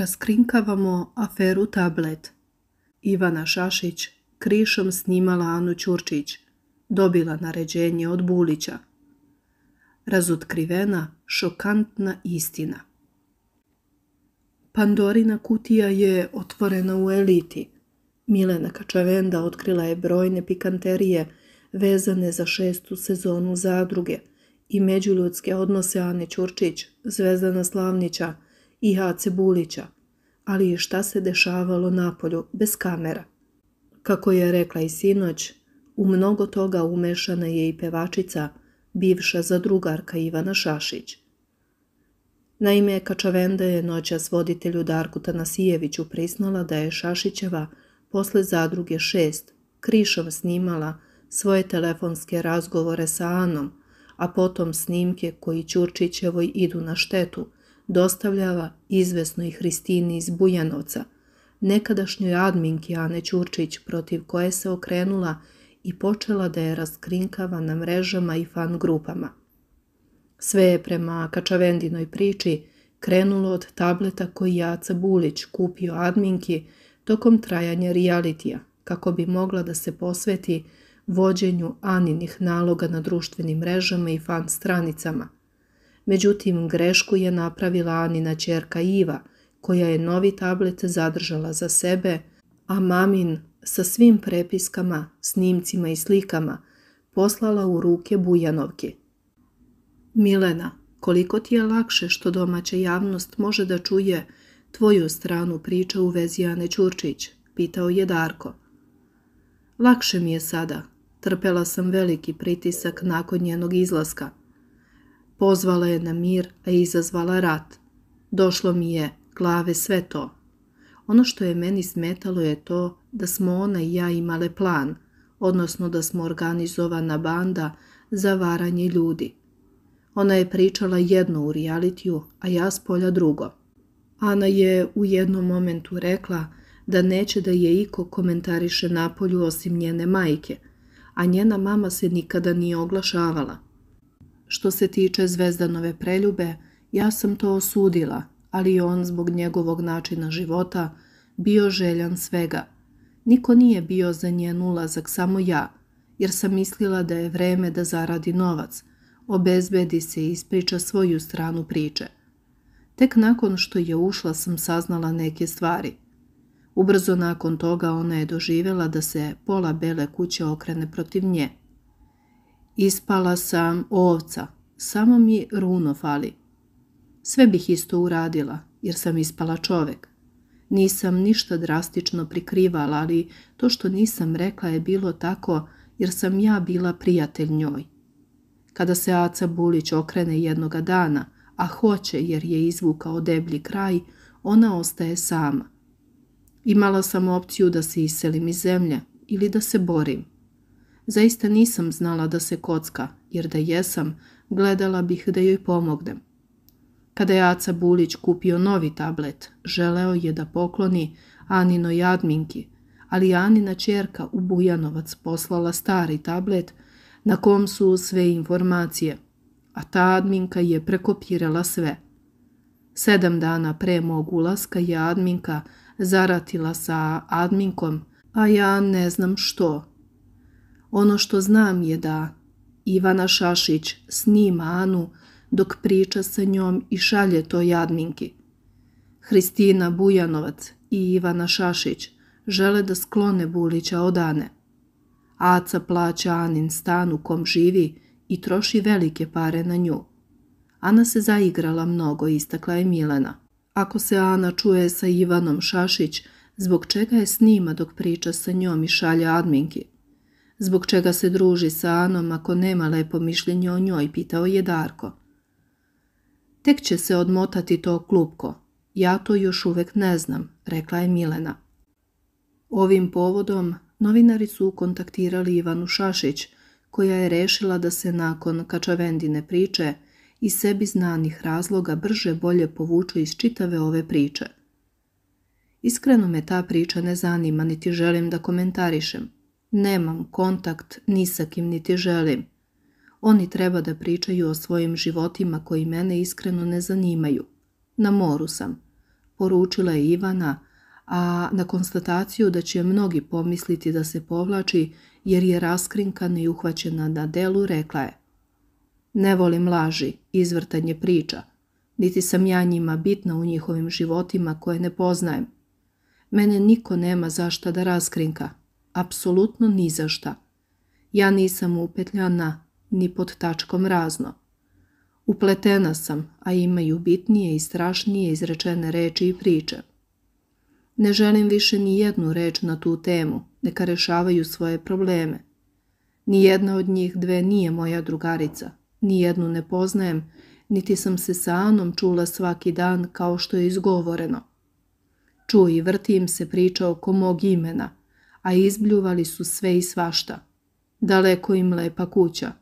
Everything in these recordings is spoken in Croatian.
raskrinkavamo aferu tablet. Ivana Šašić krišom snimala Anu Ćurčić, dobila naređenje od Bulića. Razotkrivena, šokantna istina. Pandorina kutija je otvorena u eliti. Milena Kačavenda otkrila je brojne pikanterije vezane za šestu sezonu zadruge i međuljudske odnose Ane Ćurčić, Zvezdana Slavnića, i Hace Bulića, ali i šta se dešavalo napolju bez kamera. Kako je rekla i sinoć, u mnogo toga umešana je i pevačica, bivša zadrugarka Ivana Šašić. Naime, Kačavenda je noćas voditelju Darku Tanasijeviću priznala da je Šašićeva posle zadruge šest krišom snimala svoje telefonske razgovore sa Anom, a potom snimke koji Ćurčićevoj idu na štetu – dostavljala izvesnoj Hristini iz Bujanovca, nekadašnjoj adminki Ane Ćurčić protiv koje se okrenula i počela da je raskrinkava na mrežama i fan grupama. Sve je prema Kačavendinoj priči krenulo od tableta koji jaca Bulić kupio adminki tokom trajanja realitija kako bi mogla da se posveti vođenju Aninih naloga na društvenim mrežama i fan stranicama – Međutim, grešku je napravila Anina čerka Iva, koja je novi tablet zadržala za sebe, a mamin sa svim prepiskama, snimcima i slikama poslala u ruke Bujanovki. Milena, koliko ti je lakše što domaća javnost može da čuje tvoju stranu priča u vezi Ane Ćurčić, pitao je Darko. Lakše mi je sada, trpela sam veliki pritisak nakon njenog izlaska. Pozvala je na mir, a izazvala rat. Došlo mi je, glave sve to. Ono što je meni smetalo je to da smo ona i ja imale plan, odnosno da smo organizovana banda za varanje ljudi. Ona je pričala jedno u realitiju, a ja s polja drugo. Ana je u jednom momentu rekla da neće da je Iko komentariše napolju osim njene majke, a njena mama se nikada nije oglašavala. Što se tiče Zvezdanove preljube, ja sam to osudila, ali on zbog njegovog načina života bio željan svega. Niko nije bio za njen ulazak, samo ja, jer sam mislila da je vreme da zaradi novac, obezbedi se i ispriča svoju stranu priče. Tek nakon što je ušla sam saznala neke stvari. Ubrzo nakon toga ona je doživjela da se pola bele kuće okrene protiv nje. Ispala sam ovca, samo mi runo fali. Sve bih isto uradila, jer sam ispala čovek. Nisam ništa drastično prikrivala, ali to što nisam rekla je bilo tako jer sam ja bila prijatelj njoj. Kada se Aca Bulić okrene jednoga dana, a hoće jer je izvukao deblji kraj, ona ostaje sama. Imala sam opciju da se iselim iz zemlje ili da se borim. Zaista nisam znala da se kocka, jer da jesam, gledala bih da joj pomognem. Kada je Aca Bulić kupio novi tablet, želeo je da pokloni Anino jadminki, ali Anina čerka u Bujanovac poslala stari tablet na kom su sve informacije, a ta adminka je prekopirala sve. Sedam dana pre mog ulaska je adminka zaratila sa adminkom, a ja ne znam što, ono što znam je da Ivana Šašić snima Anu dok priča sa njom i šalje to jadminki. Hristina Bujanovac i Ivana Šašić žele da sklone Bulića od Ane. Aca plaća Anin stan u kom živi i troši velike pare na nju. Ana se zaigrala mnogo, istakla je Milena. Ako se Ana čuje sa Ivanom Šašić, zbog čega je snima dok priča sa njom i šalje adminki? Zbog čega se druži sa Anom ako nema lepo mišljenje o njoj, pitao je Darko. Tek će se odmotati to klupko. Ja to još uvek ne znam, rekla je Milena. Ovim povodom novinari su kontaktirali Ivanu Šašić, koja je rešila da se nakon kačavendine priče i sebi znanih razloga brže bolje povuče iz čitave ove priče. Iskreno me ta priča ne zanima, niti želim da komentarišem. Nemam kontakt ni sa kim niti želim. Oni treba da pričaju o svojim životima koji mene iskreno ne zanimaju. Na moru sam. Poručila je Ivana, a na konstataciju da će mnogi pomisliti da se povlači jer je raskrinkana i uhvaćena na delu, rekla je Ne volim laži, izvrtanje priča, niti sam ja njima bitna u njihovim životima koje ne poznajem. Mene niko nema zašta da raskrinka, apsolutno ni za šta. Ja nisam upetljana ni pod tačkom razno. Upletena sam, a imaju bitnije i strašnije izrečene reči i priče. Ne želim više ni jednu reč na tu temu, neka rešavaju svoje probleme. Nijedna od njih dve nije moja drugarica, nijednu ne poznajem, niti sam se sa Anom čula svaki dan kao što je izgovoreno. Čuj, vrti im se priča oko mog imena, a izbljuvali su sve i svašta. Daleko im lepa kuća.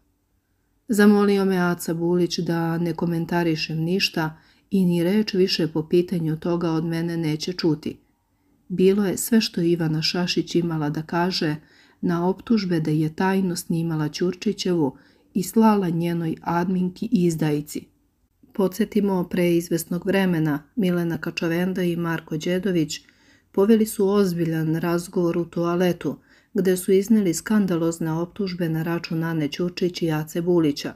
Zamolio me Aca Bulić da ne komentarišem ništa i ni reč više po pitanju toga od mene neće čuti. Bilo je sve što Ivana Šašić imala da kaže na optužbe da je tajno snimala Ćurčićevu i slala njenoj adminki izdajici. Podsjetimo pre vremena Milena Kačavenda i Marko Đedović – poveli su ozbiljan razgovor u toaletu, gde su izneli skandalozne optužbe na račun Ane Ćurčić i Jace Bulića.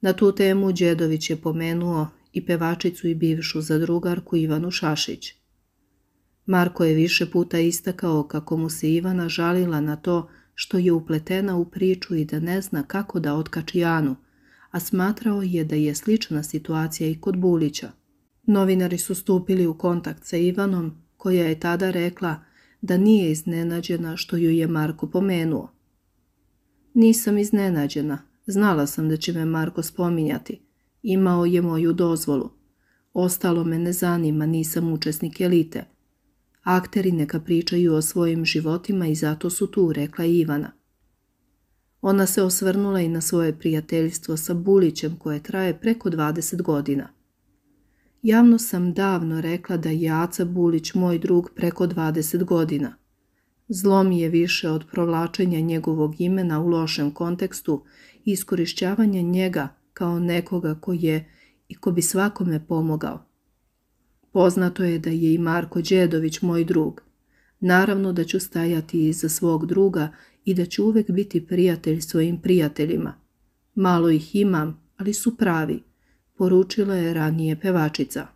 Na tu temu Đedović je pomenuo i pevačicu i bivšu zadrugarku Ivanu Šašić. Marko je više puta istakao kako mu se Ivana žalila na to što je upletena u priču i da ne zna kako da otkači Anu, a smatrao je da je slična situacija i kod Bulića. Novinari su stupili u kontakt sa Ivanom, koja je tada rekla da nije iznenađena što ju je Marko pomenuo. Nisam iznenađena, znala sam da će me Marko spominjati. Imao je moju dozvolu. Ostalo me ne zanima, nisam učesnik elite. Akteri neka pričaju o svojim životima i zato su tu, rekla Ivana. Ona se osvrnula i na svoje prijateljstvo sa Bulićem koje traje preko 20 godina. Javno sam davno rekla da je Aca Bulić moj drug preko 20 godina. Zlo mi je više od provlačenja njegovog imena u lošem kontekstu i iskorišćavanja njega kao nekoga koji je i ko bi svakome pomogao. Poznato je da je i Marko Đedović moj drug. Naravno da ću stajati iza svog druga i da ću uvek biti prijatelj svojim prijateljima. Malo ih imam, ali su pravi poručila je ranije pevačica.